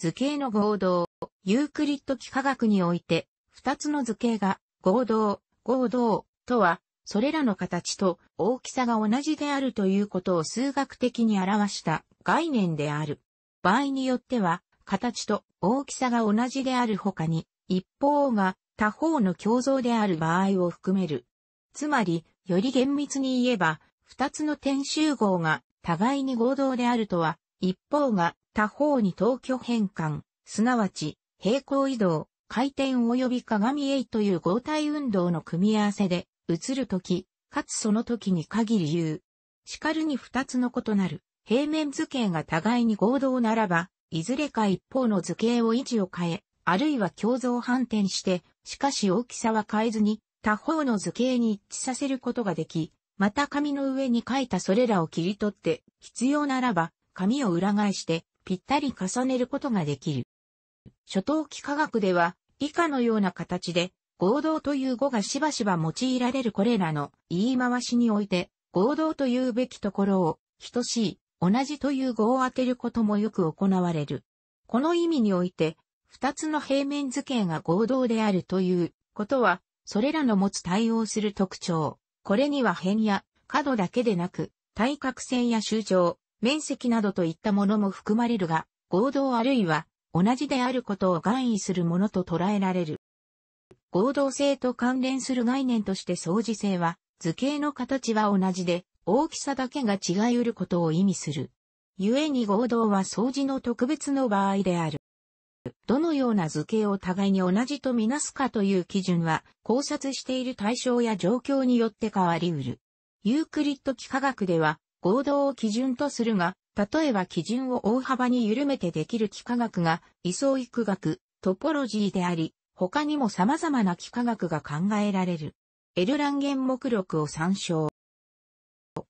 図形の合同、ユークリッド幾何学において、二つの図形が合同、合同とは、それらの形と大きさが同じであるということを数学的に表した概念である。場合によっては、形と大きさが同じである他に、一方が他方の共像である場合を含める。つまり、より厳密に言えば、二つの点集合が互いに合同であるとは、一方が他方に東距変換、すなわち、平行移動、回転及び鏡へという合体運動の組み合わせで、映るとき、かつその時に限り言う。しかるに二つの異なる、平面図形が互いに合同ならば、いずれか一方の図形を位置を変え、あるいは共造反転して、しかし大きさは変えずに、他方の図形に一致させることができ、また紙の上に書いたそれらを切り取って、必要ならば、紙を裏返して、ぴったり重ねることができる。初等期科学では、以下のような形で、合同という語がしばしば用いられるこれらの言い回しにおいて、合同というべきところを、等しい、同じという語を当てることもよく行われる。この意味において、二つの平面図形が合同であるということは、それらの持つ対応する特徴。これには辺や角だけでなく、対角線や周長、面積などといったものも含まれるが、合同あるいは同じであることを含意するものと捉えられる。合同性と関連する概念として相似性は、図形の形は同じで、大きさだけが違いうることを意味する。故に合同は相似の特別の場合である。どのような図形を互いに同じとみなすかという基準は、考察している対象や状況によって変わりうる。ユークリッド幾何学では、合同を基準とするが、例えば基準を大幅に緩めてできる幾何学が位相幾学、トポロジーであり、他にも様々な幾何学が考えられる。エルランゲン目録を参照。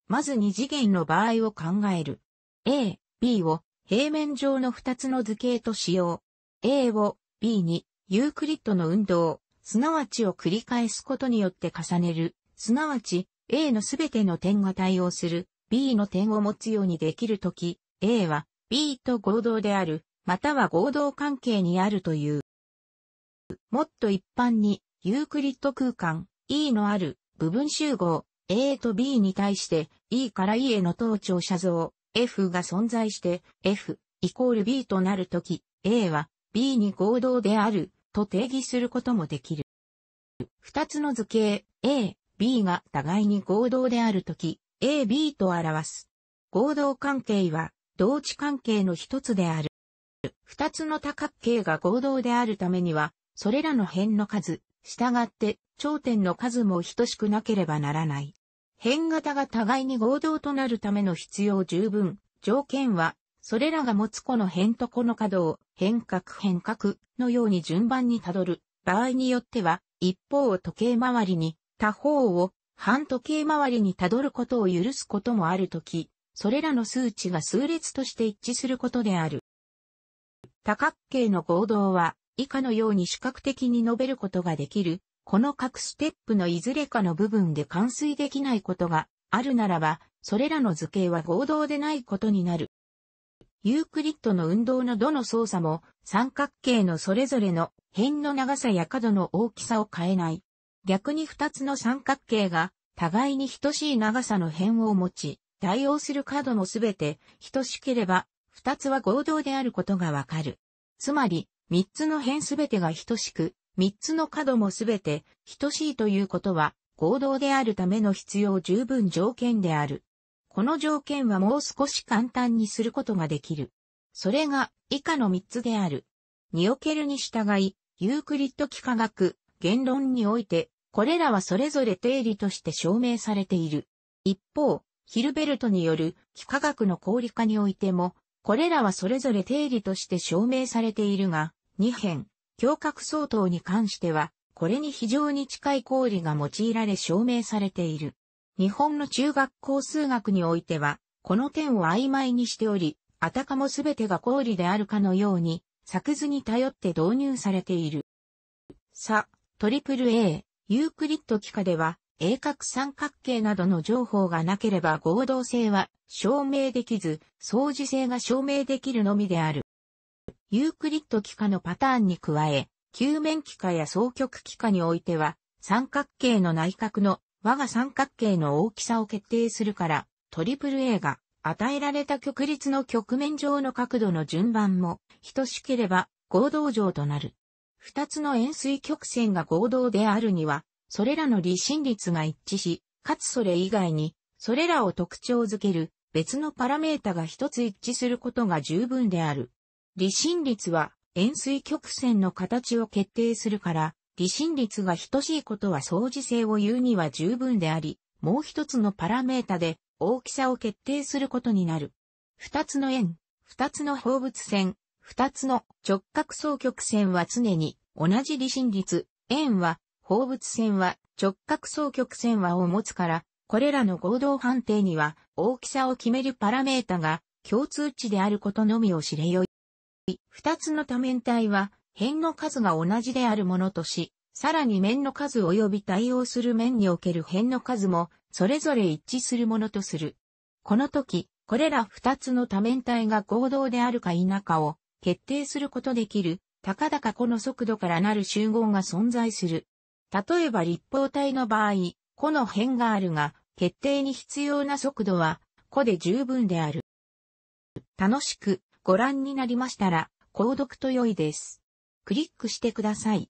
まず二次元の場合を考える。A、B を平面上の二つの図形と使用。A を B にユークリッドの運動、すなわちを繰り返すことによって重ねる、すなわち A のすべての点が対応する B の点を持つようにできるとき、A は B と合同である、または合同関係にあるという。もっと一般に、ユークリッド空間 E のある部分集合 A と B に対して E から E への等長者像 F が存在して F イコール B となるとき A は B に合同であると定義することもできる。二つの図形 A、B が互いに合同であるとき AB と表す。合同関係は、同値関係の一つである。二つの多角形が合同であるためには、それらの辺の数、従って頂点の数も等しくなければならない。辺型が互いに合同となるための必要十分、条件は、それらが持つこの辺とこの角を変角変角のように順番にたどる場合によっては、一方を時計回りに、他方を半時計回りにたどることを許すこともあるとき、それらの数値が数列として一致することである。多角形の合同は、以下のように視覚的に述べることができる。この各ステップのいずれかの部分で完遂できないことがあるならば、それらの図形は合同でないことになる。ユークリッドの運動のどの操作も三角形のそれぞれの辺の長さや角の大きさを変えない。逆に二つの三角形が互いに等しい長さの辺を持ち、対応する角もすべて等しければ、二つは合同であることがわかる。つまり、三つの辺すべてが等しく、三つの角もすべて等しいということは、合同であるための必要十分条件である。この条件はもう少し簡単にすることができる。それが以下の3つである。におけるに従い、ユークリッド幾何学、言論においてこれらはそれぞれ定理として証明されている。一方、ヒルベルトによる幾何学の効率化においても、これらはそれぞれ定理として証明されているが、二辺、胸郭相当に関しては、これに非常に近い公理が用いられ証明されている。日本の中学校数学においては、この点を曖昧にしており、あたかもすべてが公理であるかのように、作図に頼って導入されている。さ、トリプル A。ユークリッド幾何では、鋭角三角形などの情報がなければ合同性は証明できず、相似性が証明できるのみである。ユークリッド幾何のパターンに加え、球面幾何や双極幾何においては、三角形の内角の和が三角形の大きさを決定するから、トリプル A が与えられた極率の局面上の角度の順番も等しければ合同上となる。二つの円錐曲線が合同であるには、それらの離心率が一致し、かつそれ以外に、それらを特徴づける別のパラメータが一つ一致することが十分である。離心率は、円錐曲線の形を決定するから、離心率が等しいことは相似性を言うには十分であり、もう一つのパラメータで大きさを決定することになる。二つの円、二つの放物線、二つの直角双曲線は常に同じ離心率、円は、放物線は、直角双曲線はを持つから、これらの合同判定には、大きさを決めるパラメータが、共通値であることのみを知れよい。二つの多面体は、辺の数が同じであるものとし、さらに面の数及び対応する面における辺の数も、それぞれ一致するものとする。この時、これら二つの多面体が合同であるか否かを、決定することできる、たかだかこの速度からなる集合が存在する。例えば立方体の場合、この辺があるが、決定に必要な速度は、個で十分である。楽しくご覧になりましたら、購読と良いです。クリックしてください。